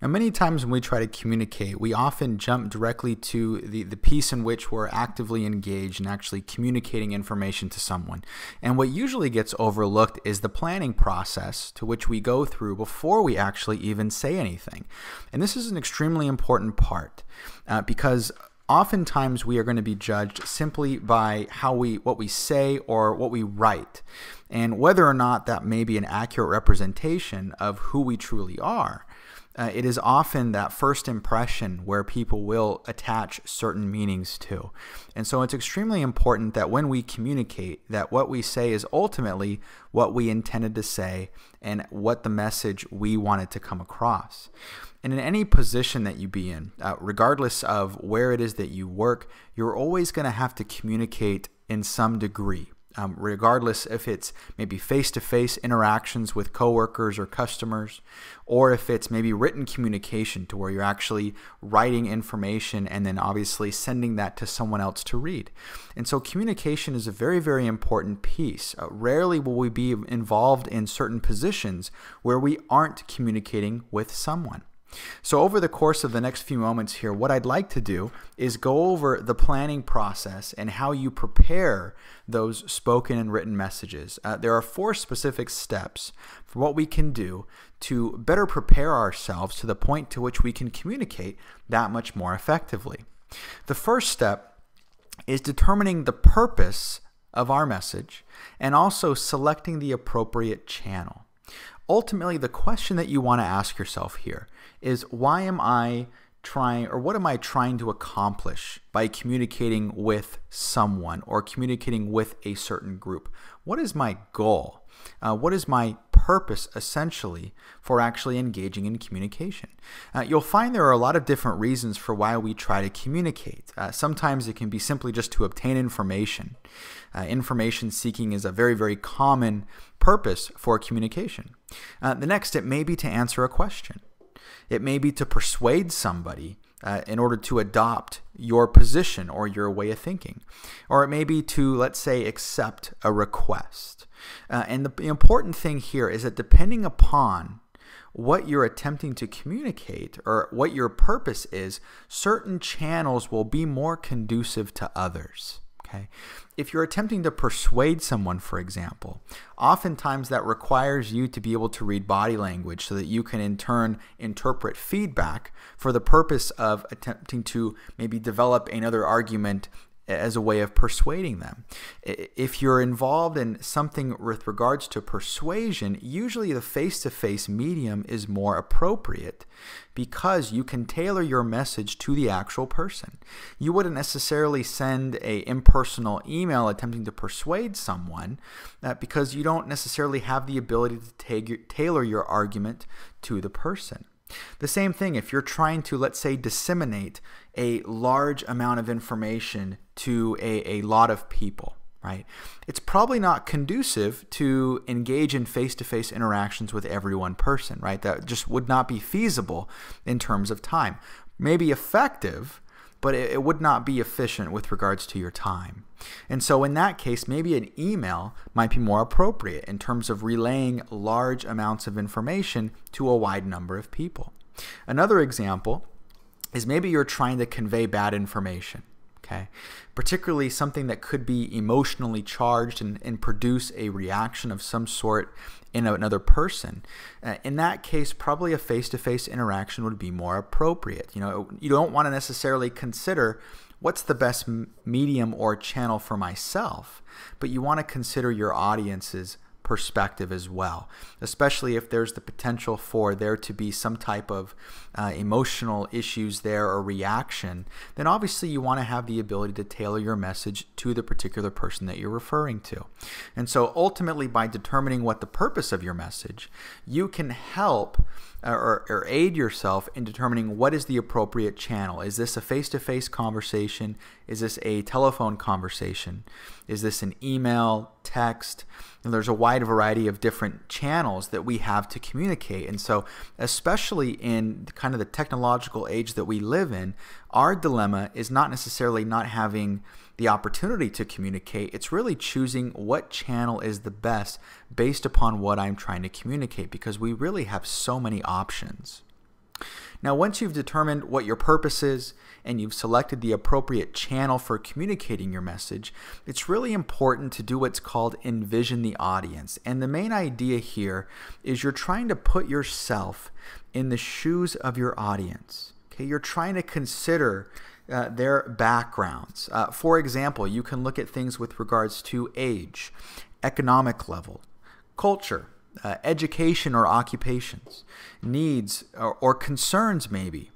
Now, many times when we try to communicate, we often jump directly to the, the piece in which we're actively engaged in actually communicating information to someone. And what usually gets overlooked is the planning process to which we go through before we actually even say anything. And this is an extremely important part uh, because oftentimes we are going to be judged simply by how we what we say or what we write and whether or not that may be an accurate representation of who we truly are uh, it is often that first impression where people will attach certain meanings to. And so it's extremely important that when we communicate that what we say is ultimately what we intended to say and what the message we wanted to come across. And in any position that you be in, uh, regardless of where it is that you work, you're always going to have to communicate in some degree um, regardless if it's maybe face to face interactions with coworkers or customers, or if it's maybe written communication to where you're actually writing information and then obviously sending that to someone else to read. And so communication is a very, very important piece. Uh, rarely will we be involved in certain positions where we aren't communicating with someone. So over the course of the next few moments here, what I'd like to do is go over the planning process and how you prepare those spoken and written messages. Uh, there are four specific steps for what we can do to better prepare ourselves to the point to which we can communicate that much more effectively. The first step is determining the purpose of our message and also selecting the appropriate channel ultimately the question that you want to ask yourself here is why am I trying or what am I trying to accomplish by communicating with someone or communicating with a certain group? What is my goal? Uh, what is my purpose essentially for actually engaging in communication? Uh, you'll find there are a lot of different reasons for why we try to communicate. Uh, sometimes it can be simply just to obtain information. Uh, information seeking is a very, very common purpose for communication. Uh, the next, it may be to answer a question. It may be to persuade somebody uh, in order to adopt your position or your way of thinking. Or it may be to, let's say, accept a request. Uh, and the important thing here is that depending upon what you're attempting to communicate or what your purpose is, certain channels will be more conducive to others. Okay? If you're attempting to persuade someone, for example, oftentimes that requires you to be able to read body language so that you can in turn interpret feedback for the purpose of attempting to maybe develop another argument as a way of persuading them. If you're involved in something with regards to persuasion, usually the face to face medium is more appropriate because you can tailor your message to the actual person. You wouldn't necessarily send a impersonal email attempting to persuade someone uh, because you don't necessarily have the ability to tailor your argument to the person. The same thing if you're trying to, let's say, disseminate a large amount of information to a, a lot of people right? It's probably not conducive to engage in face-to-face interactions with every one person, right? That just would not be feasible in terms of time. Maybe effective, but it would not be efficient with regards to your time. And so in that case, maybe an email might be more appropriate in terms of relaying large amounts of information to a wide number of people. Another example is maybe you're trying to convey bad information, okay? Particularly something that could be emotionally charged and, and produce a reaction of some sort in another person. Uh, in that case, probably a face-to-face -face interaction would be more appropriate. You know, you don't want to necessarily consider what's the best medium or channel for myself, but you want to consider your audience's perspective as well, especially if there's the potential for there to be some type of uh, emotional issues there or reaction, then obviously you want to have the ability to tailor your message to the particular person that you're referring to. And so ultimately, by determining what the purpose of your message, you can help uh, or, or, aid yourself in determining what is the appropriate channel. Is this a face to face conversation? Is this a telephone conversation? Is this an email, text? And there's a wide variety of different channels that we have to communicate. And so, especially in kind of the technological age that we live in, our dilemma is not necessarily not having the opportunity to communicate, it's really choosing what channel is the best based upon what I'm trying to communicate because we really have so many options. Now, once you've determined what your purpose is and you've selected the appropriate channel for communicating your message, it's really important to do what's called envision the audience. And the main idea here is you're trying to put yourself in the shoes of your audience. Okay, you're trying to consider uh, their backgrounds. Uh, for example, you can look at things with regards to age, economic level, culture, uh, education or occupations, needs or, or concerns, maybe.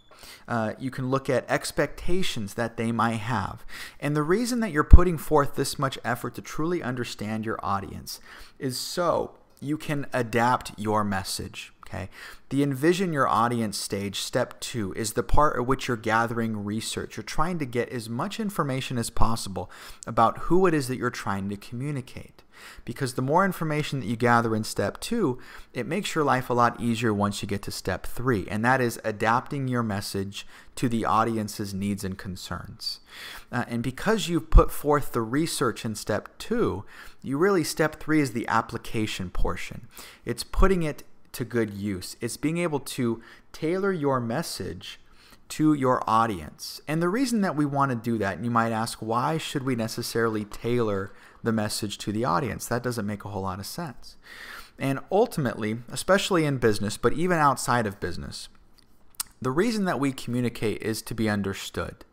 Uh, you can look at expectations that they might have. And the reason that you're putting forth this much effort to truly understand your audience is so you can adapt your message. Okay. The envision your audience stage, step two, is the part at which you're gathering research. You're trying to get as much information as possible about who it is that you're trying to communicate. Because the more information that you gather in step two, it makes your life a lot easier once you get to step three, and that is adapting your message to the audience's needs and concerns. Uh, and because you've put forth the research in step two, you really, step three is the application portion. It's putting it to good use. It's being able to tailor your message to your audience. And the reason that we want to do that, and you might ask, why should we necessarily tailor the message to the audience? That doesn't make a whole lot of sense. And ultimately, especially in business, but even outside of business, the reason that we communicate is to be understood.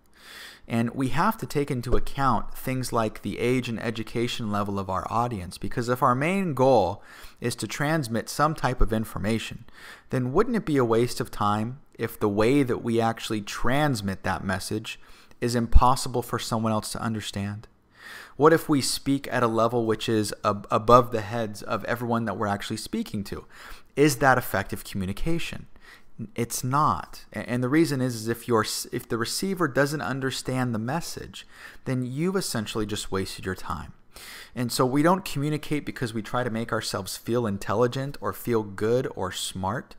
And we have to take into account things like the age and education level of our audience, because if our main goal is to transmit some type of information, then wouldn't it be a waste of time if the way that we actually transmit that message is impossible for someone else to understand? What if we speak at a level which is ab above the heads of everyone that we're actually speaking to? Is that effective communication? it's not. And the reason is, is if your if the receiver doesn't understand the message, then you've essentially just wasted your time. And so we don't communicate because we try to make ourselves feel intelligent or feel good or smart.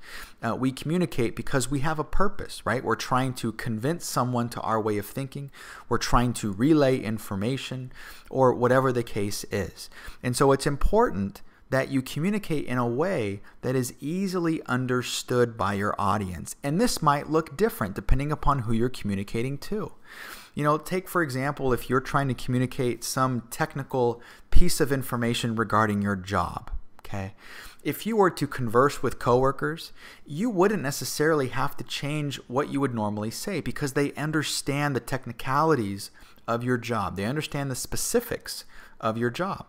Uh, we communicate because we have a purpose, right? We're trying to convince someone to our way of thinking. We're trying to relay information or whatever the case is. And so it's important that you communicate in a way that is easily understood by your audience. And this might look different depending upon who you're communicating to. You know, take for example, if you're trying to communicate some technical piece of information regarding your job, okay? If you were to converse with coworkers, you wouldn't necessarily have to change what you would normally say because they understand the technicalities of your job. They understand the specifics of your job.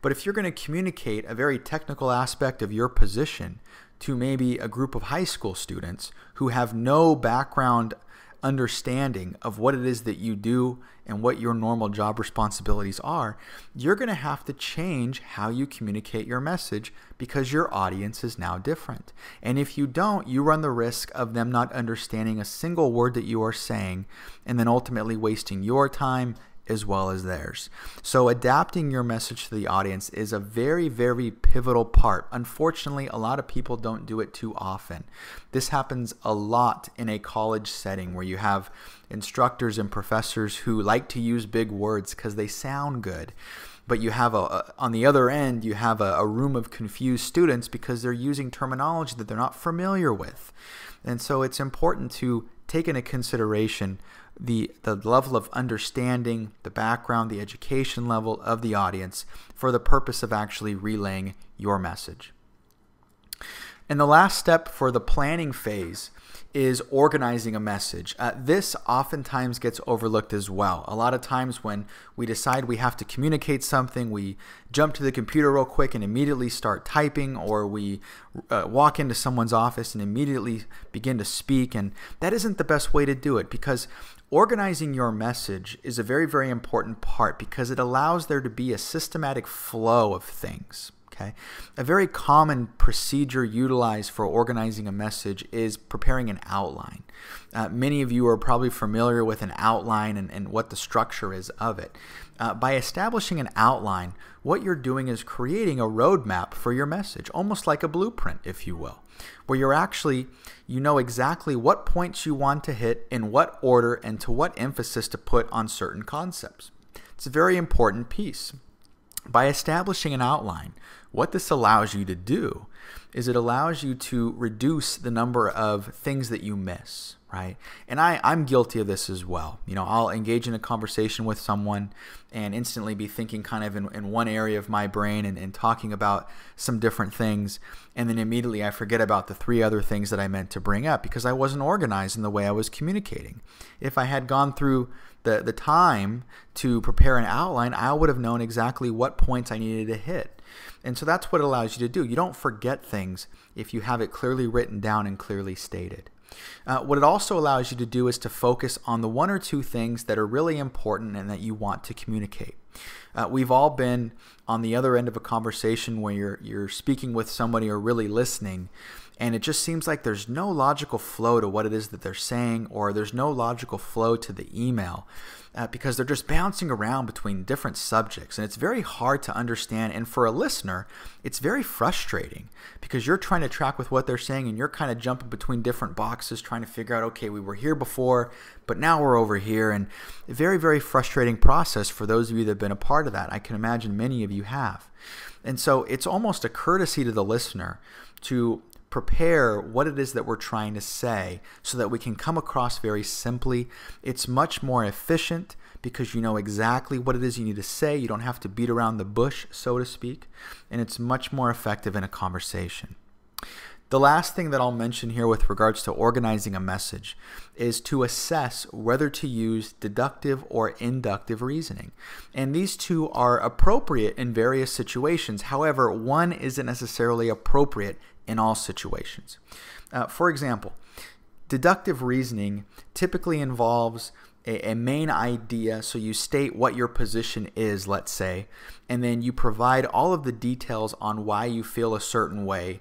But if you're going to communicate a very technical aspect of your position to maybe a group of high school students who have no background understanding of what it is that you do and what your normal job responsibilities are, you're going to have to change how you communicate your message because your audience is now different. And if you don't, you run the risk of them not understanding a single word that you are saying and then ultimately wasting your time, as well as theirs. So, adapting your message to the audience is a very, very pivotal part. Unfortunately, a lot of people don't do it too often. This happens a lot in a college setting where you have instructors and professors who like to use big words because they sound good but you have a, a, on the other end you have a, a, room of confused students because they're using terminology that they're not familiar with and so it's important to take into consideration the, the level of understanding, the background, the education level of the audience for the purpose of actually relaying your message. And the last step for the planning phase is organizing a message. Uh, this oftentimes gets overlooked as well. A lot of times when we decide we have to communicate something, we jump to the computer real quick and immediately start typing, or we uh, walk into someone's office and immediately begin to speak. And that isn't the best way to do it because Organizing your message is a very, very important part because it allows there to be a systematic flow of things. Okay. A very common procedure utilized for organizing a message is preparing an outline. Uh, many of you are probably familiar with an outline and, and what the structure is of it. Uh, by establishing an outline, what you're doing is creating a roadmap for your message, almost like a blueprint, if you will, where you're actually, you know exactly what points you want to hit, in what order, and to what emphasis to put on certain concepts. It's a very important piece. By establishing an outline, what this allows you to do is it allows you to reduce the number of things that you miss, right? And I, I'm guilty of this as well. You know, I'll engage in a conversation with someone and instantly be thinking kind of in, in one area of my brain and, and talking about some different things. And then immediately I forget about the three other things that I meant to bring up because I wasn't organized in the way I was communicating. If I had gone through the, the time to prepare an outline, I would have known exactly what points I needed to hit and so that's what it allows you to do. You don't forget things if you have it clearly written down and clearly stated. Uh, what it also allows you to do is to focus on the one or two things that are really important and that you want to communicate. Uh, we've all been on the other end of a conversation where you're, you're speaking with somebody or really listening, and it just seems like there's no logical flow to what it is that they're saying or there's no logical flow to the email uh, because they're just bouncing around between different subjects and it's very hard to understand and for a listener it's very frustrating because you're trying to track with what they're saying and you're kind of jumping between different boxes trying to figure out okay we were here before but now we're over here and very very frustrating process for those of you that have been a part of that i can imagine many of you have and so it's almost a courtesy to the listener to prepare what it is that we're trying to say so that we can come across very simply. It's much more efficient because you know exactly what it is you need to say. You don't have to beat around the bush, so to speak, and it's much more effective in a conversation. The last thing that I'll mention here with regards to organizing a message is to assess whether to use deductive or inductive reasoning. And these two are appropriate in various situations. However, one isn't necessarily appropriate in all situations. Uh, for example, deductive reasoning typically involves a, a, main idea. So you state what your position is, let's say, and then you provide all of the details on why you feel a certain way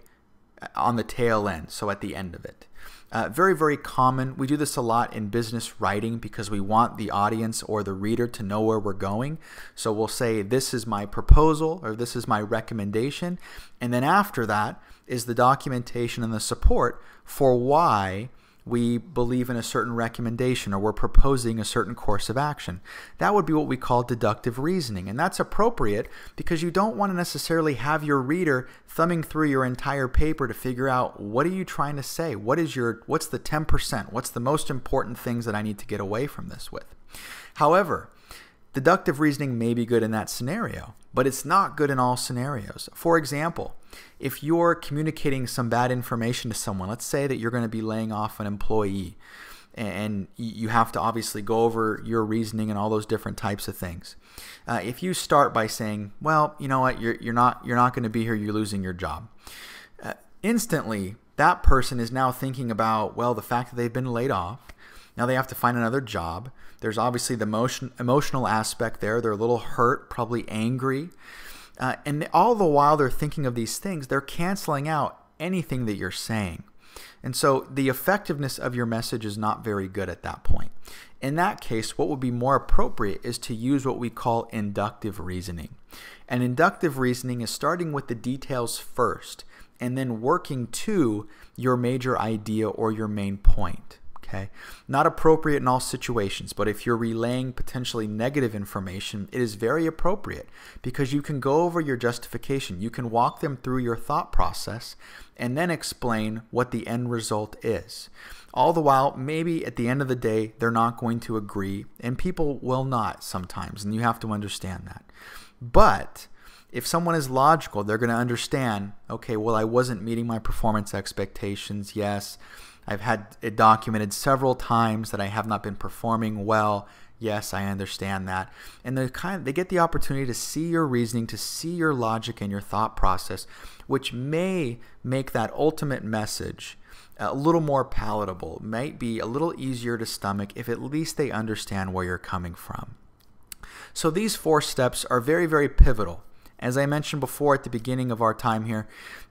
on the tail end, so at the end of it. Uh, very, very common. We do this a lot in business writing because we want the audience or the reader to know where we're going. So we'll say, This is my proposal or this is my recommendation. And then after that is the documentation and the support for why we believe in a certain recommendation or we're proposing a certain course of action. That would be what we call deductive reasoning. And that's appropriate because you don't want to necessarily have your reader thumbing through your entire paper to figure out what are you trying to say? What is your what's the 10%? What's the most important things that I need to get away from this with? However, Deductive reasoning may be good in that scenario, but it's not good in all scenarios. For example, if you're communicating some bad information to someone, let's say that you're going to be laying off an employee, and you have to obviously go over your reasoning and all those different types of things. Uh, if you start by saying, "Well, you know what, you're, you're not you're not going to be here. You're losing your job," uh, instantly that person is now thinking about, well, the fact that they've been laid off. Now they have to find another job. There's obviously the emotion, emotional aspect there. They're a little hurt, probably angry. Uh, and all the while they're thinking of these things, they're canceling out anything that you're saying. And so the effectiveness of your message is not very good at that point. In that case, what would be more appropriate is to use what we call inductive reasoning. And inductive reasoning is starting with the details first and then working to your major idea or your main point. Okay? Not appropriate in all situations, but if you're relaying potentially negative information, it is very appropriate because you can go over your justification. You can walk them through your thought process and then explain what the end result is. All the while, maybe at the end of the day, they're not going to agree, and people will not sometimes, and you have to understand that. But if someone is logical, they're going to understand okay, well, I wasn't meeting my performance expectations. Yes, I've had it documented several times that I have not been performing well. Yes, I understand that. And they kind of, they get the opportunity to see your reasoning, to see your logic and your thought process, which may make that ultimate message a little more palatable, might be a little easier to stomach if at least they understand where you're coming from. So these four steps are very, very pivotal. As I mentioned before at the beginning of our time here,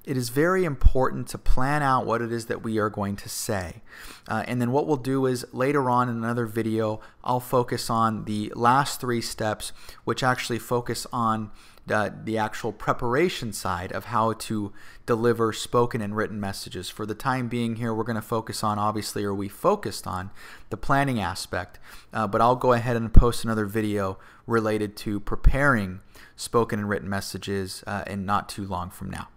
it is very important to plan out what it is that we are going to say. Uh, and then what we'll do is later on in another video, I'll focus on the last three steps, which actually focus on the actual preparation side of how to deliver spoken and written messages. For the time being here, we're going to focus on, obviously, or we focused on the planning aspect, uh, but I'll go ahead and post another video related to preparing spoken and written messages uh, and not too long from now.